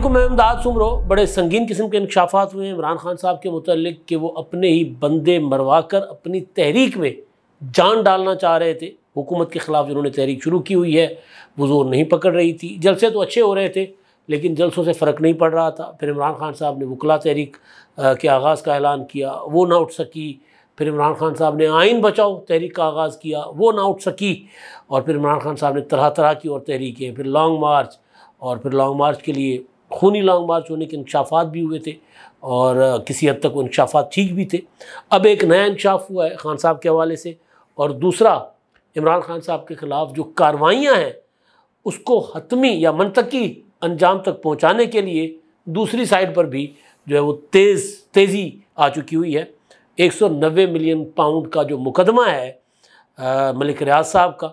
वालेकुम मैं अमदाद सुमरो बड़े संगीन किस्म के इंकशाफात हुए इमरान खान साहब के मतलब कि वो अपने ही बंदे मरवा कर अपनी तहरीक में जान डालना चाह रहे थे हुकूमत के ख़िलाफ़ जिन्होंने तहरीक शुरू की हुई है वो जोर नहीं पकड़ रही थी जलसे तो अच्छे हो रहे थे लेकिन जलसों से फ़र्क नहीं पड़ रहा था फिर इमरान खान साहब ने वकला तहरीक के आगाज़ का ऐलान किया वो ना उठ सकी फिर इमरान खान साहब ने आइन बचाओ तहरीक का आगाज़ किया वो ना उठ सकी और फिर इमरान खान साहब ने तरह तरह की और तहरीकें फिर लॉन्ग मार्च और फिर लॉन्ग मार्च के लिए खूनी लॉन्ग मार्च होने के इंकशाफात भी हुए थे और किसी हद तक वो इंकशाफात ठीक भी थे अब एक नया इंकशाफ हुआ है खान साहब के हवाले से और दूसरा इमरान खान साहब के ख़िलाफ़ जो कार्रवाइयाँ हैं उसको हतमी या मनतकी अंजाम तक पहुँचाने के लिए दूसरी साइड पर भी जो है वो तेज़ तेज़ी आ चुकी हुई है 190 मिलियन पाउंड का जो मुकदमा है आ, मलिक रियाज साहब का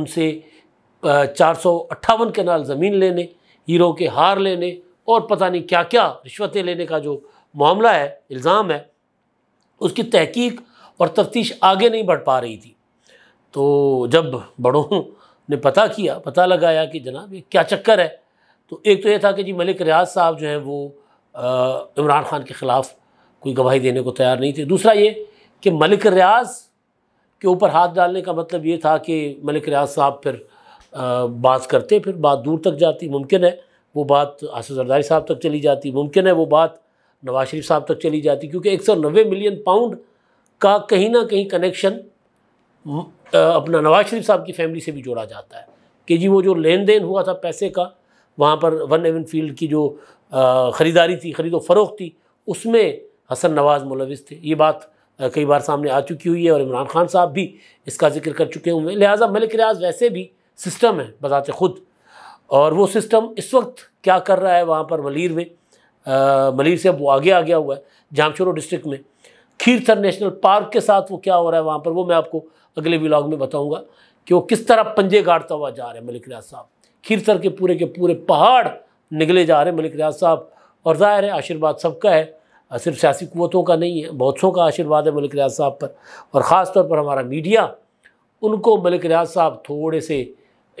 उनसे चार सौ अट्ठावन कनाल ज़मीन लेने हीरो के हार लेने और पता नहीं क्या क्या रिश्वतें लेने का जो मामला है इल्ज़ाम है उसकी तहकीक और तफ्तीश आगे नहीं बढ़ पा रही थी तो जब बड़ों ने पता किया पता लगाया कि जनाब ये क्या चक्कर है तो एक तो ये था कि जी मलिक रियाज साहब जो हैं वो इमरान ख़ान के ख़िलाफ़ कोई गवाही देने को तैयार नहीं थे दूसरा ये कि मलिक रियाज के ऊपर हाथ डालने का मतलब ये था कि मलिक रियाज साहब फिर बात करते फिर बात दूर तक जाती मुमकिन है वो बात आसिफ जरदारी साहब तक चली जाती मुमकिन है वो बात नवाज शरीफ साहब तक चली जाती क्योंकि एक सौ नब्बे मिलियन पाउंड का कहीं ना कहीं कनेक्शन अपना नवाज शरीफ साहब की फैमिली से भी जोड़ा जाता है कि जी वो जो लेन देन हुआ था पैसे का वहाँ पर वन एवन फील्ड की जो ख़रीदारी थी ख़रीदो फरोख थी उसमें हसन नवाज मुलविस थे ये बात कई बार सामने आ चुकी हुई है और इमरान खान साहब भी इसका जिक्र कर चुके हुए लिहाजा मलिक रियाज वैसे भी सिस्टम है बताते ख़ुद और वो सिस्टम इस वक्त क्या कर रहा है वहाँ पर मलिर में मलिर से अब वो आगे आ गया हुआ है जामशोरो डिस्ट्रिक्ट में खीरथर नेशनल पार्क के साथ वो क्या हो रहा है वहाँ पर वो मैं आपको अगले व्लॉग में बताऊँगा कि वो किस तरह पंजे गाड़ता हुआ जा रहा है मलिक रियाज साहब खीरथर के पूरे के पूरे पहाड़ निकले जा रहे हैं मलिक रियाज साहब और ज़ाहिर है आशीर्वाद सबका है सिर्फ सियासी कुतों का नहीं है बहुत सौ का आशीर्वाद है मलिक रियाज साहब पर और ख़ास तौर पर हमारा मीडिया उनको मलिक रियाज साहब थोड़े से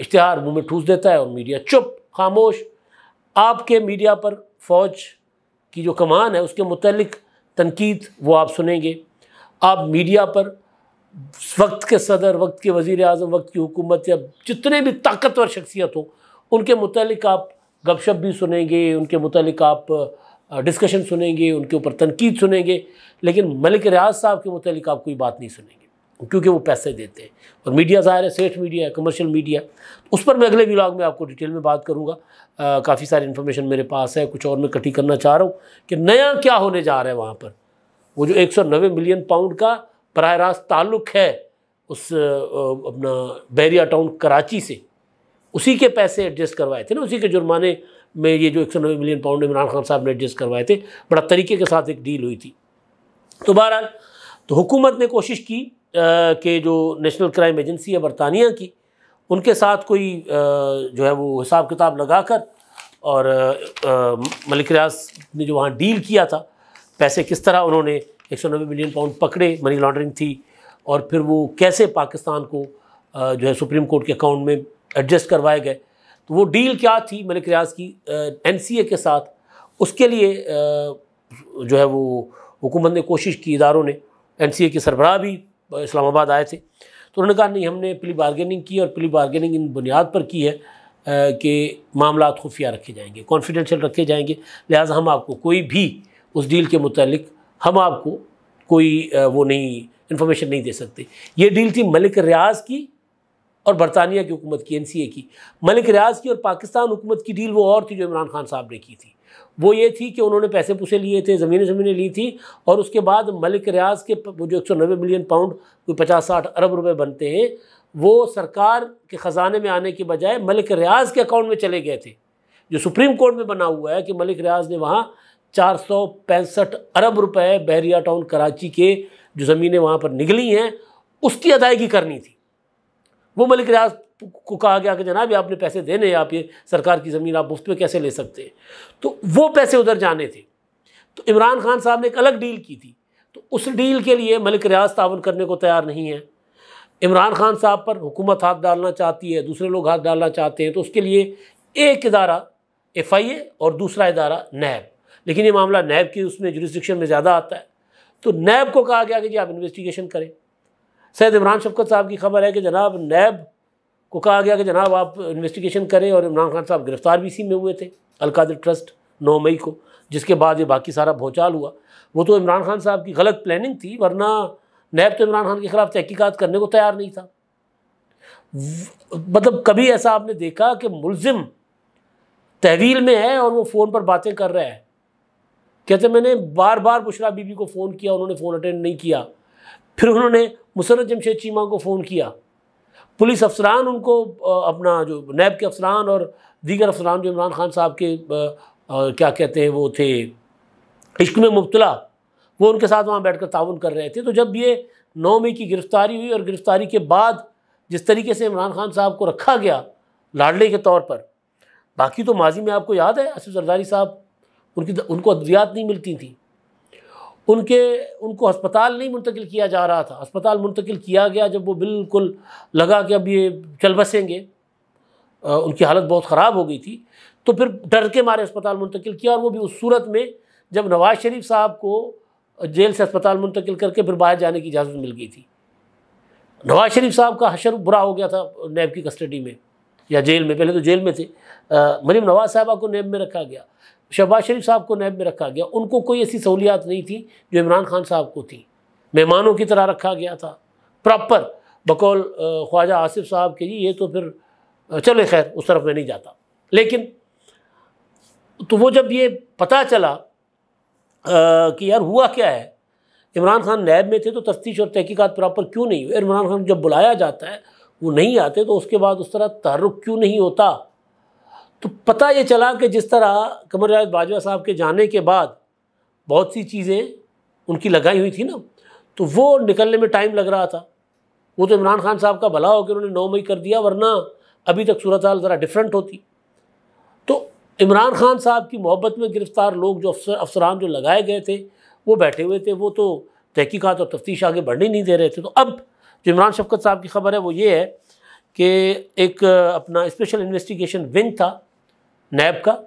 इश्तहार मुंह में ठूस देता है और मीडिया चुप खामोश आपके मीडिया पर फौज की जो कमान है उसके मतलब तनकीद वो आप सुनेंगे आप मीडिया पर वक्त के सदर वक्त के वज़ी अजम वक्त की हुकूमत या जितने भी ताकतवर शख्सियत हो उनके मतलब आप गपशप भी सुनेंगे उनके मतलब आप डिस्कशन सुनेंगे उनके ऊपर तनकीद सुनेंगे लेकिन मलिक रियाज साहब के मतलब आप कोई बात नहीं सुनेंगे क्योंकि वो पैसे देते हैं और मीडिया ज़ाहिर है सेठ मीडिया है कमर्शियल मीडिया तो उस पर मैं अगले व्लाग में आपको डिटेल में बात करूँगा काफ़ी सारी इन्फॉर्मेशन मेरे पास है कुछ और मैं इकट्ठी करना चाह रहा हूँ कि नया क्या होने जा रहा है वहाँ पर वो जो एक मिलियन पाउंड का बर रास्त ताल्लुक़ है उस अपना बहरिया टाउन कराची से उसी के पैसे एडजस्ट करवाए थे ना उसी के जुर्माने में ये जो एक सौ नब्बे मिलियन पाउंड इमरान खान साहब ने एडजस्ट करवाए थे बड़ा तरीके के साथ एक डील हुई थी तो बहरहाल तो हुकूमत ने कोशिश की के जो नेशनल क्राइम एजेंसी है बरतानिया की उनके साथ कोई जो है वो हिसाब किताब लगा कर और मलिक रियाज ने जो वहाँ डील किया था पैसे किस तरह उन्होंने एक सौ नब्बे मिलियन पाउंड पकड़े मनी लॉन्ड्रिंग थी और फिर वो कैसे पाकिस्तान को जो है सुप्रीम कोर्ट के अकाउंट में एडजस्ट करवाए गए तो वो डील क्या थी मलिक रियाज की एन के साथ उसके लिए जो है वो हुकूमत ने कोशिश की इदारों ने एन की सरबराह भी इस्लामाबाद आए थे तो उन्होंने कहा नहीं हमने प्ली बारगेनिंग की और प्ली बारगेनिंग इन बुनियाद पर की है कि मामला खुफिया रखे जाएंगे कॉन्फिडेंशियल रखे जाएंगे लिहाजा हम आपको कोई भी उस डील के मुतलक हम आपको कोई वो नहीं इन्फॉर्मेशन नहीं दे सकते ये डील थी मलिक रियाज की और बरतानिया की हुकूमत की एन की मलिक रियाज की और पाकिस्तान हुकूमत की डील वो और थी जो इमरान खान साहब ने की थी वो ये थी कि उन्होंने पैसे पूसे लिए थे ज़मीनें ज़मीनें ली थी और उसके बाद मलिक रियाज के वो जो एक मिलियन पाउंड कोई पचास साठ अरब रुपए बनते हैं वो सरकार के ख़जाने में आने के बजाय मलिक रियाज के अकाउंट में चले गए थे जो सुप्रीम कोर्ट में बना हुआ है कि मलिक रियाज ने वहाँ चार सौ पैंसठ अरब रुपए बहरिया टाउन कराची के जो ज़मीनें वहाँ पर निकली हैं उसकी अदायगी करनी थी वो मलिक रियाज को कहा गया कि जनाब आपने पैसे देने आप ये सरकार की ज़मीन आप मुफ्त में कैसे ले सकते हैं तो वो पैसे उधर जाने थे तो इमरान खान साहब ने एक अलग डील की थी तो उस डील के लिए मलिक रियाज तावन करने को तैयार नहीं है इमरान खान साहब पर हुकूमत हाथ डालना चाहती है दूसरे लोग हाथ डालना चाहते हैं तो उसके लिए एक इदारा एफ आई ए और दूसरा इदारा नैब लेकिन ये मामला नैब की उसमें जुरिस्डिक्शन में ज़्यादा आता है तो नैब को कहा गया कि जी आप इन्वेस्टिगेशन करें सैद इमरान शफकत साहब की खबर है कि जनाब नैब को कहा गया कि जनाब आप इन्वेस्टिगेशन करें और इमरान खान साहब गिरफ़्तार भी इसी में हुए थे अलकादर ट्रस्ट नौ मई को जिसके बाद ये बाकी सारा भोचाल हुआ वो तो इमरान खान साहब की गलत प्लानिंग थी वरना नैब तो इमरान खान के ख़िलाफ़ तहकीकात करने को तैयार नहीं था मतलब कभी ऐसा आपने देखा कि मुलजिम तहवील में है और वो फ़ोन पर बातें कर रहा है कहते मैंने बार बार बुशरा बीबी को फ़ोन किया उन्होंने फ़ोन अटेंड नहीं किया फिर उन्होंने मुसरत जमशेद चीमा को फ़ोन किया पुलिस अफसरान उनको अपना जो नैब के अफसरान और दीगर अफसरान जो इमरान खान साहब के क्या कहते हैं वो थे इश्क में मुबतला वो उनके साथ वहाँ बैठकर ताउन कर रहे थे तो जब ये नौ मई की गिरफ़्तारी हुई और गिरफ़्तारी के बाद जिस तरीके से इमरान खान साहब को रखा गया लाडले के तौर पर बाकी तो माजी में आपको याद है आसिफ जरदारी साहब उनकी उनको अद्वियात नहीं मिलती थी उनके उनको अस्पताल नहीं मुंतकिल किया जा रहा था अस्पताल मुंतकिल किया गया जब वो बिल्कुल लगा कि अब ये चल बसेंगे उनकी हालत बहुत ख़राब हो गई थी तो फिर डर के मारे अस्पताल मुंतकिल किया और वो भी उस सूरत में जब नवाज़ शरीफ साहब को जेल से अस्पताल मुंतकिल करके फिर बाहर जाने की इजाज़त मिल गई थी नवाज़ शरीफ साहब का हशर बुरा हो गया था नैब की कस्टडी में या जेल में पहले तो जेल में थे मरीम नवाज़ साहबा को नैब में रखा गया शहबाज शरीफ साहब को नैब में रखा गया उनको कोई ऐसी सहूलियात नहीं थी जो इमरान खान साहब को थी मेहमानों की तरह रखा गया था प्रॉपर बकौल ख्वाजा आसिफ साहब के जी ये तो फिर चले खैर उस तरफ मैं नहीं जाता लेकिन तो वो जब ये पता चला आ, कि यार हुआ क्या है इमरान खान नैब में थे तो तफ्तीश और तहकीकात प्रॉपर क्यों नहीं हुई इमरान खान जब बुलाया जाता है वो नहीं आते तो उसके बाद उस तरह तहरुक क्यों नहीं होता तो पता ये चला कि जिस तरह कमर जावेद बाजवा साहब के जाने के बाद बहुत सी चीज़ें उनकी लगाई हुई थी ना तो वो निकलने में टाइम लग रहा था वो तो इमरान खान साहब का भला हो कि उन्होंने नौ मई कर दिया वरना अभी तक सूरत हाल ज़रा डिफरेंट होती तो इमरान खान साहब की मोहब्बत में गिरफ़्तार लोग जो अफसर अफसरान जो लगाए गए थे वो बैठे हुए थे वो तो तहकीकत और तफ्तीश आगे बढ़ने नहीं दे रहे थे तो अब जो इमरान शफकत साहब की खबर है वो ये है कि एक अपना स्पेशल इन्वेस्टिगेशन विंग था नैब का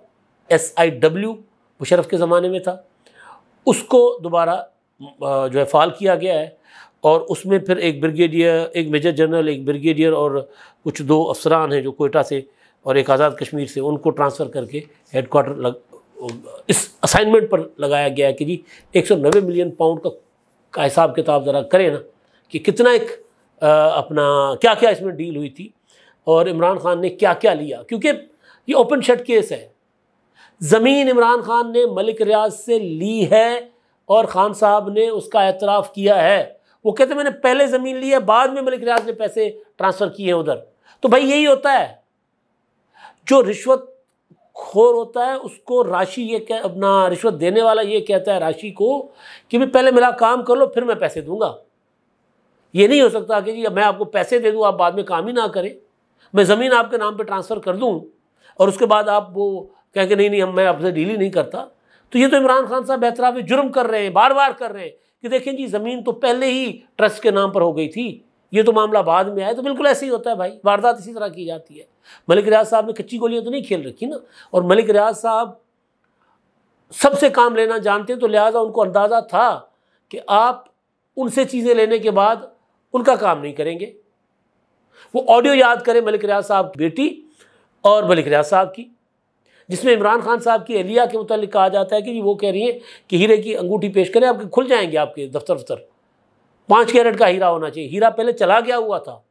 एस आई डब्ल्यू मुशरफ के ज़माने में था उसको दोबारा जो है फ़ाल किया गया है और उसमें फिर एक ब्रिगेडियर एक मेजर जनरल एक ब्रिगेडियर और कुछ दो अफसरान हैं जो कोयटा से और एक आज़ाद कश्मीर से उनको ट्रांसफ़र करके हेड लग इस असाइनमेंट पर लगाया गया है कि जी नबे मिलियन पाउंड का का हिसाब किताब ज़रा करें ना कि कितना एक आ, अपना क्या क्या इसमें डील हुई थी और इमरान खान ने क्या क्या लिया क्योंकि ये ओपन शट केस है ज़मीन इमरान खान ने मलिक रियाज से ली है और ख़ान साहब ने उसका एतराफ़ किया है वो कहते मैंने पहले ज़मीन ली है बाद में मलिक रियाज ने पैसे ट्रांसफ़र किए उधर तो भाई यही होता है जो रिश्वत खोर होता है उसको राशि ये कह अपना रिश्वत देने वाला ये कहता है राशि को कि भाई पहले मेरा काम कर लो फिर मैं पैसे दूंगा ये नहीं हो सकता कि जी मैं आपको पैसे दे दूँ आप बाद में काम ही ना करें मैं ज़मीन आपके नाम पर ट्रांसफ़र कर दूँ और उसके बाद आप वो कह के नहीं नहीं हम मैं आपसे डील ही नहीं करता तो ये तो इमरान खान साहब बेतराफ जुर्म कर रहे हैं बार बार कर रहे हैं कि देखें जी ज़मीन तो पहले ही ट्रस्ट के नाम पर हो गई थी ये तो मामला बाद में आया तो बिल्कुल ऐसे ही होता है भाई वारदात इसी तरह की जाती है मलिक रियाज साहब ने कच्ची गोलियां तो नहीं खेल रखी ना और मलिक रियाज साहब सबसे काम लेना जानते हैं तो लिहाजा उनको अंदाज़ा था कि आप उनसे चीज़ें लेने के बाद उनका काम नहीं करेंगे वो ऑडियो याद करें मलिक रियाज साहब बेटी और मलिक रिया साहब की जिसमें इमरान खान साहब की एहलिया के मतलब कहा जाता है कि वो कह रही हैं कि हीरे की अंगूठी पेश करें आपके खुल जाएंगे आपके दफ्तर वफ्तर पाँच कैरेट का हीरा होना चाहिए हीरा पहले चला गया हुआ था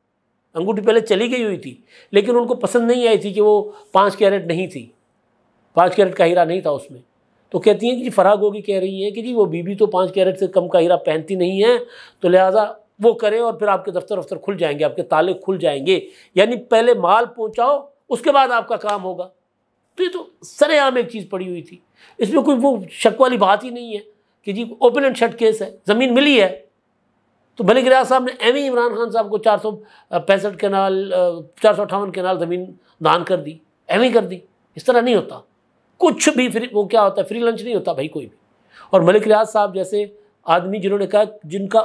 अंगूठी पहले चली गई हुई थी लेकिन उनको पसंद नहीं आई थी कि वो पाँच कैरेट नहीं थी पाँच कैरेट का हीरा नहीं था उसमें तो कहती हैं कि जी फराग होगी कह रही हैं कि जी वो बीबी तो पाँच कैरेट से कम का हीरा पहनती नहीं है तो लिहाजा वो करें और फिर आपके दफ्तर वफ्तर खुल जाएंगे आपके ताले खुल जाएंगे यानी पहले माल पहुँचाओ उसके बाद आपका काम होगा तो ये तो सरेआम एक चीज़ पड़ी हुई थी इसमें कोई वो शक वाली बात ही नहीं है कि जी ओपन एंड शट केस है ज़मीन मिली है तो भले गिराज साहब ने एम इमरान खान साहब को चार सौ पैंसठ कनाल चार सौ अठावन कनाल ज़मीन दान कर दी एम ही कर दी इस तरह नहीं होता कुछ भी फ्री वो क्या होता है फ्री लंच नहीं होता भाई कोई भी और मलिक रियाज साहब जैसे आदमी जिन्होंने कहा जिनका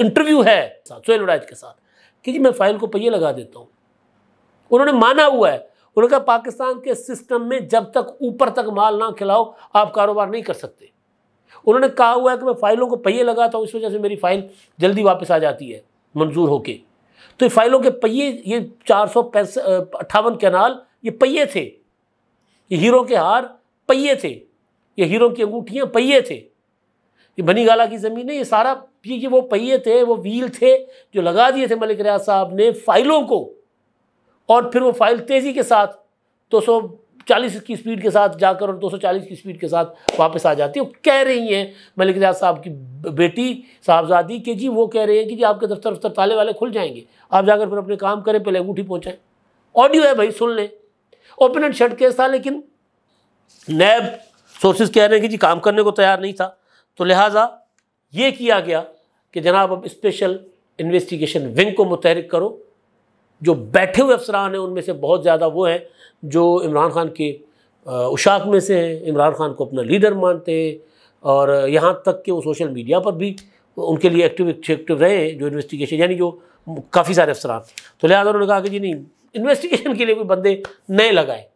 इंटरव्यू है सोहेल उड़ाइज के साथ कि जी मैं फाइल को पहिए लगा देता हूँ उन्होंने माना हुआ है उन्होंने कहा पाकिस्तान के सिस्टम में जब तक ऊपर तक माल ना खिलाओ आप कारोबार नहीं कर सकते उन्होंने कहा हुआ है कि मैं फाइलों को पहिए लगाता हूँ इस वजह से मेरी फाइल जल्दी वापस आ जाती है मंजूर होके तो ये फाइलों के पहिए ये चार सौ पैंसठ अट्ठावन कैनाल ये पहिए थे ये हीरो के हार पहिए थे ये हीरो की अंगूठियाँ पहिए थे ये बनीगाला की ज़मीन है ये सारा ये वो पहिए थे वो व्हील थे जो लगा दिए थे मलिक रियाज साहब ने फाइलों को और फिर वो फाइल तेज़ी के साथ दो सौ चालीस की स्पीड के साथ जाकर और 240 की स्पीड के साथ वापस आ जाती है वो कह रही हैं मलिक रियाज साहब की बेटी साहबजादी के जी वो कह रहे हैं कि जी आपके दफ्तर दफ्तर ताले वाले खुल जाएंगे आप जाकर फिर अपने काम करें पहले अंगूठी पहुँचाएँ ऑडियो है भाई सुन लें ओपन एंड शर्ट केस था लेकिन नैब सोर्सेज कह रहे हैं कि जी काम करने को तैयार नहीं था तो लिहाजा ये किया गया कि जनाब अब स्पेशल इन्वेस्टिगेशन विंग को मुतहरक करो जो बैठे हुए अफसरान हैं उनमें से बहुत ज़्यादा वो हैं जो इमरान खान के उशाक में से हैं इमरान खान को अपना लीडर मानते हैं और यहाँ तक कि वो सोशल मीडिया पर भी उनके लिए एक्टिव एक्टिव रहे हैं जो इन्वेस्टिगेशन यानी जो काफ़ी सारे अफसरान तो लिहाजा उन्होंने कहा कि जी नहीं इन्वेस्टिगेशन के लिए कोई बंदे नए लगाए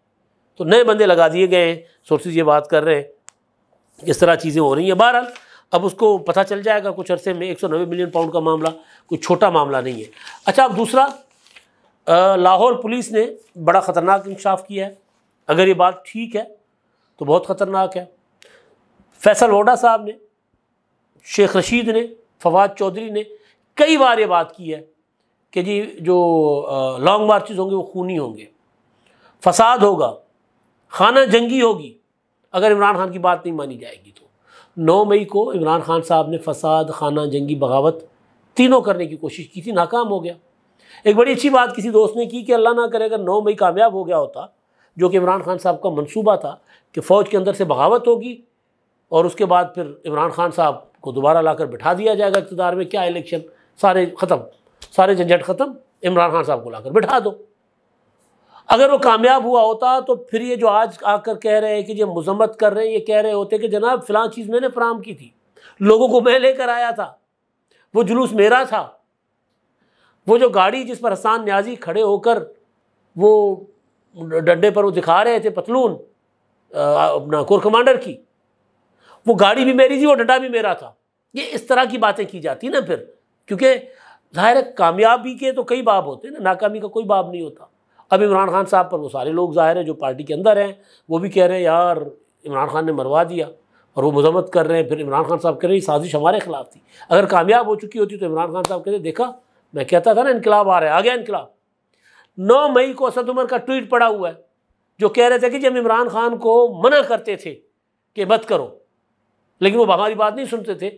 तो नए बंदे लगा दिए गए हैं सोर्सेज ये बात कर रहे हैं इस तरह चीज़ें हो रही हैं बहरहाल अब उसको पता चल जाएगा कुछ अरसे में एक मिलियन पाउंड का मामला कोई छोटा मामला नहीं है अच्छा अब दूसरा लाहौर पुलिस ने बड़ा ख़तरनाक इंकशाफ किया है अगर ये बात ठीक है तो बहुत ख़तरनाक है फैसल वोडा साहब ने शेख रशीद ने फवाद चौधरी ने कई बार ये बात की है कि जी जो लॉन्ग मार्चेज होंगे वो खूनी होंगे फसाद होगा खाना जंगी होगी अगर इमरान खान की बात नहीं मानी जाएगी तो नौ मई को इमरान खान साहब ने फसाद खाना जंगी बगावत तीनों करने की कोशिश की थी नाकाम हो गया एक बड़ी अच्छी बात किसी दोस्त ने की कि अल्लाह ना करे अगर नौ मई कामयाब हो गया होता जो कि इमरान खान साहब का मनसूबा था कि फ़ौज के अंदर से बगावत होगी और उसके बाद फिर इमरान खान साहब को दोबारा लाकर बिठा दिया जाएगा इकतदार में क्या इलेक्शन सारे ख़त्म सारे झंझट ख़त्म इमरान खान साहब को लाकर बिठा दो अगर वो कामयाब हुआ होता तो फिर ये जो आज आकर कह रहे हैं कि ये मजम्मत कर रहे हैं ये कह रहे होते कि जनाब फिलहाल चीज़ मैंने फ्राहम की थी लोगों को मैं लेकर आया था वो जुलूस मेरा था वो जो गाड़ी जिस पर हसान न्याजी खड़े होकर वो डंडे पर वो दिखा रहे थे पतलून अपना कोर कमांडर की वो गाड़ी भी मेरी थी वो डंडा भी मेरा था ये इस तरह की बातें की जाती ना फिर क्योंकि जाहिर है कामयाबी के तो कई बाब होते हैं ना नाकामी का कोई बाब नहीं होता अब इमरान खान साहब पर वो सारे लोग जाहिर है जो पार्टी के अंदर हैं वो भी कह रहे हैं यार इमरान खान ने मरवा दिया और वो मजम्मत कर रहे हैं फिर इमरान खान साहब कह रहे हैं साजिश हमारे खिलाफ थी अगर कामयाब हो चुकी होती तो इमरान खान साहब कहते देखा मैं कहता था ना इनकलाब आ रहा है आ गया इनकलाब नौ मई को असद उमर का ट्वीट पड़ा हुआ है जो कह रहे थे कि जब इमरान खान को मना करते थे कि मत करो लेकिन वो हमारी बात नहीं सुनते थे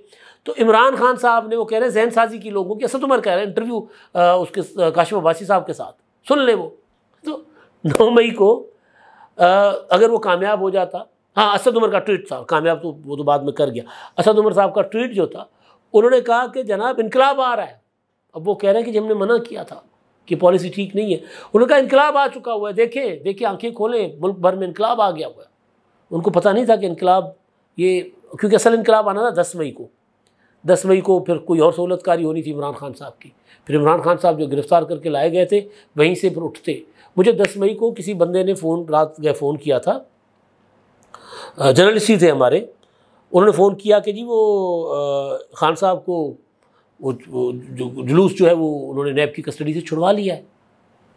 तो इमरान खान साहब ने वो कह रहे हैं जहन साजी की लोगों की असद उमर कह रहे हैं इंटरव्यू उसके काशिम अब्बासी साहब के साथ सुन ले वो तो नौ मई को आ, अगर वो कामयाब हो जाता हाँ असद उमर का ट्वीट था कामयाब तो वो तो बाद में कर गया असद उमर साहब का ट्वीट जो था उन्होंने कहा कि जनाब इनकलाब आ रहा है अब वो कह रहे हैं कि जी हमने मना किया था कि पॉलिसी ठीक नहीं है उनका इनकलाब आ चुका हुआ है देखें देखिए आंखें खोलें मुल्क भर में इनकलाब आ गया हुआ है उनको पता नहीं था कि इनकलाब ये क्योंकि असल इनकलाब आना था दस मई को दस मई को फिर कोई और सहूलतकारी होनी थी इमरान खान साहब की फिर इमरान खान साहब जो गिरफ़्तार करके लाए गए थे वहीं से फिर उठते मुझे दस मई को किसी बंदे ने फ़ोन रात गए फ़ोन किया था जर्नलिस्ट ही थे हमारे उन्होंने फ़ोन किया कि जी वो खान साहब को वो जो जुलूस जो है वो उन्होंने नैब की कस्टडी से छुड़वा लिया है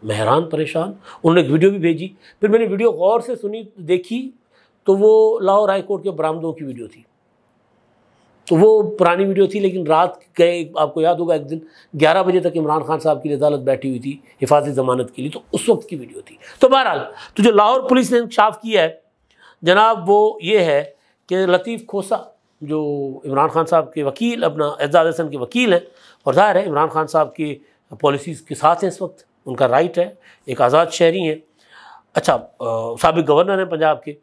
महरान परेशान उन्होंने एक वीडियो भी भेजी फिर मैंने वीडियो गौर से सुनी देखी तो वो लाहौर हाई कोर्ट के बरामदों की वीडियो थी तो वो पुरानी वीडियो थी लेकिन रात गए आपको याद होगा एक दिन 11 बजे तक इमरान खान साहब की अदालत बैठी हुई थी हिफाजत ज़मानत के लिए तो उस वक्त की वीडियो थी तो बहरहाल तो जो लाहौर पुलिस ने इंकशाफ किया है जनाब वो ये है कि लतीफ़ खोसा जो इमरान खान साहब के वकील अपना एजाज हसन के वकील हैं और ज़ाहिर है इमरान खान साहब की पॉलिसीज़ के साथ हैं इस वक्त उनका राइट है एक आज़ाद शहरी हैं अच्छा सबक गवर्नर हैं पंजाब के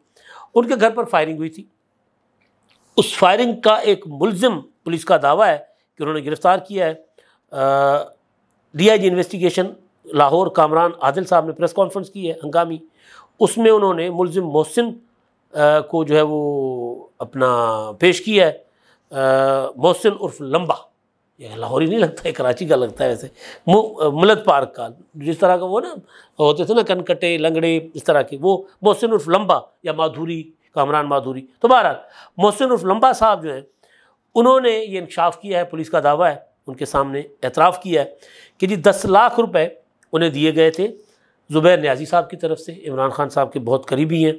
उनके घर पर फायरिंग हुई थी उस फायरिंग का एक मुलजिम पुलिस का दावा है कि उन्होंने गिरफ़्तार किया है D I G investigation Lahore Kamran Adil साहब ने प्रेस कॉन्फ्रेंस की है हंगामी उसमें उन्होंने मुलजिम मोहसिन को जो है वो अपना पेश किया है मोहसिन उर्फ लम्बा यह लाहौरी नहीं लगता है कराची का लगता है वैसे मुलत पार्क का जिस तरह का वो ना होते थे ना कनकटे लंगड़े इस तरह के वो मोहसिन उर्फ लम्बा या माधुरी कामरान माधुरी तो बहरहाल मोहसिन उर्फ लम्बा साहब जो हैं उन्होंने ये इंकशाफ किया है पुलिस का दावा है उनके सामने एतराफ़ किया है कि जी दस लाख रुपए उन्हें दिए गए थे ज़ुबैर न्याजी साहब की तरफ से इमरान खान साहब के बहुत करीबी हैं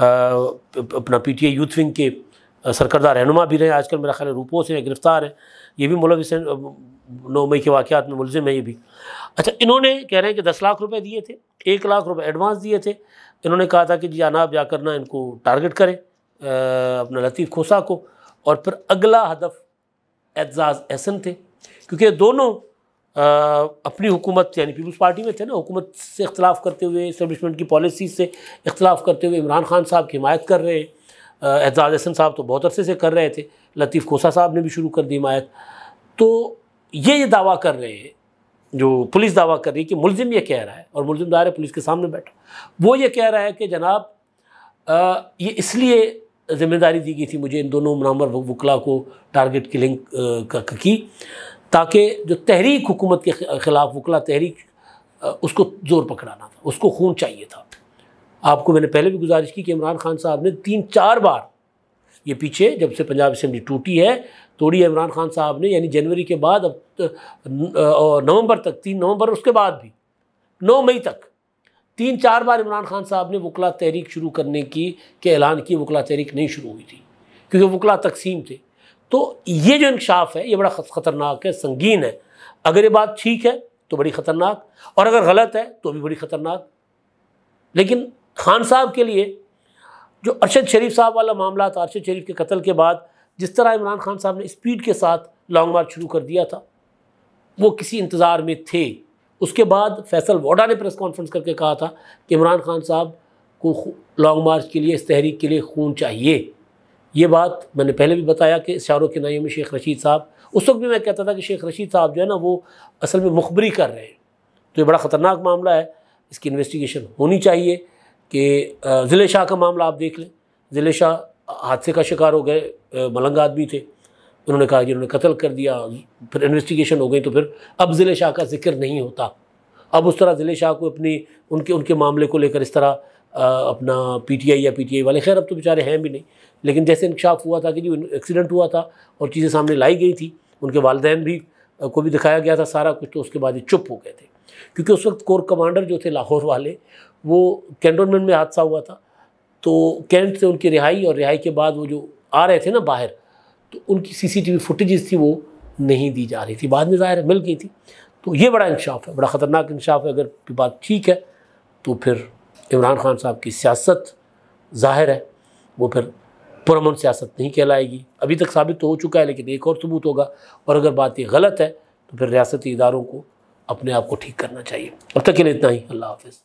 अपना P T I youth wing के सरकर्दा रहनुमा भी रहे आजकल मेरा ख्याल रूपों से गिरफ्तार है ये भी मुलविस नौ मई के वाक़ात में मुलजिम है ये भी अच्छा इन्होंने कह रहे हैं कि दस लाख रुपए दिए थे एक लाख रुपए एडवांस दिए थे इन्होंने कहा था कि जी अनाब जाकर ना इनको टारगेट करें अपना लतीफ़ खोसा को और फिर अगला हदफ एजाज एहसन थे क्योंकि दोनों अपनी हुकूमत यानी पीपल्स पार्टी में थे ना हुकूमत से इख्तलाफ करते हुए इस्टबलिशमेंट की पॉलिसी से इख्तलाफ करते हुए इमरान खान साहब की हिमायत कर रहे हैं एजाज हसन साहब तो बहुत अरसे से कर रहे थे लतीफ़ खोसा साहब ने भी शुरू कर दी हिमायत तो ये ये दावा कर रहे हैं जो पुलिस दावा कर रही है कि मुलजिम ये कह रहा है और मुलजिम दायर पुलिस के सामने बैठा वो ये कह रहा है कि जनाब आ, ये इसलिए ज़िम्मेदारी दी गई थी मुझे इन दोनों नामवर वकला को टारगेट किलिंग की ताकि जो तहरीक हुकूमत के ख़िलाफ़ वकला तहरीक उसको ज़ोर पकड़ाना था उसको खून चाहिए था आपको मैंने पहले भी गुजारिश की कि इमरान खान साहब ने तीन चार बार ये पीछे जब से पंजाब असम्बली टूटी है तोड़ी इमरान खान साहब ने यानी जनवरी के बाद अब नवंबर तक तीन नवंबर उसके बाद भी नौ मई तक तीन चार बार इमरान खान साहब ने वकला तहरीक शुरू करने की के ऐलान की वकला तहरीक नहीं शुरू हुई थी क्योंकि वकला तकसीम थे तो ये जो इंकशाफ है ये बड़ा ख़तरनाक है संगीन है अगर ये बात ठीक है तो बड़ी ख़तरनाक और अगर गलत है तो भी बड़ी ख़तरनाक लेकिन खान साहब के लिए जो अरशद शरीफ साहब वाला मामला था अरशद शरीफ के कत्ल के बाद जिस तरह इमरान खान साहब ने स्पीड के साथ लॉन्ग मार्च शुरू कर दिया था वो किसी इंतज़ार में थे उसके बाद फैसल वोडा ने प्रेस कॉन्फ्रेंस करके कहा था कि इमरान खान साहब को लॉन्ग मार्च के लिए इस तहरीक के लिए खून चाहिए ये बात मैंने पहले भी बताया कि शारों के नाइयों में शेख रशीद साहब उस वक्त भी मैं कहता था कि शेख रशीद साहब जो है ना वो असल में मुखबरी कर रहे हैं तो ये बड़ा ख़तरनाक मामला है इसकी इन्वेस्टिगेशन होनी चाहिए कि ज़िले शाह का मामला आप देख लें ज़िले शाह हादसे का शिकार हो गए मलंग आदमी थे उन्होंने कहा कि उन्होंने कत्ल कर दिया फिर इन्वेस्टिगेशन हो गई तो फिर अब ज़िले शाह का जिक्र नहीं होता अब उस तरह ज़िले शाह को अपनी उनके उनके मामले को लेकर इस तरह अपना पी टी आई या पी टी आई वाले खैर अब तो बेचारे हैं भी नहीं लेकिन जैसे इंकशाफ हुआ था कि जी एक्सीडेंट हुआ था और चीज़ें सामने लाई गई थी उनके वालदेन भी को भी दिखाया गया था सारा कुछ तो उसके बाद ही चुप हो गए थे क्योंकि उस वक्त कोर कमांडर जो थे लाहौर वाले वो कैंटोनमेंट में हादसा हुआ था तो कैंट से उनकी रिहाई और रिहाई के बाद वो जो आ रहे थे ना बाहर तो उनकी सीसीटीवी फुटेजेस थी वो नहीं दी जा रही थी बाद में ज़ाहिर मिल गई थी तो ये बड़ा इंकशाफ है बड़ा ख़तरनाक इंकशाफ है अगर बात ठीक है तो फिर इमरान खान साहब की सियासत ज़ाहिर है वो फिर पुरमन सियासत नहीं कहलाएगी अभी तक साबित तो हो चुका है लेकिन एक और सबूत होगा और अगर बात ये गलत है तो फिर रियासती इदारों को अपने आप को ठीक करना चाहिए अब तक के लिए इतना ही अल्लाह हाफिज़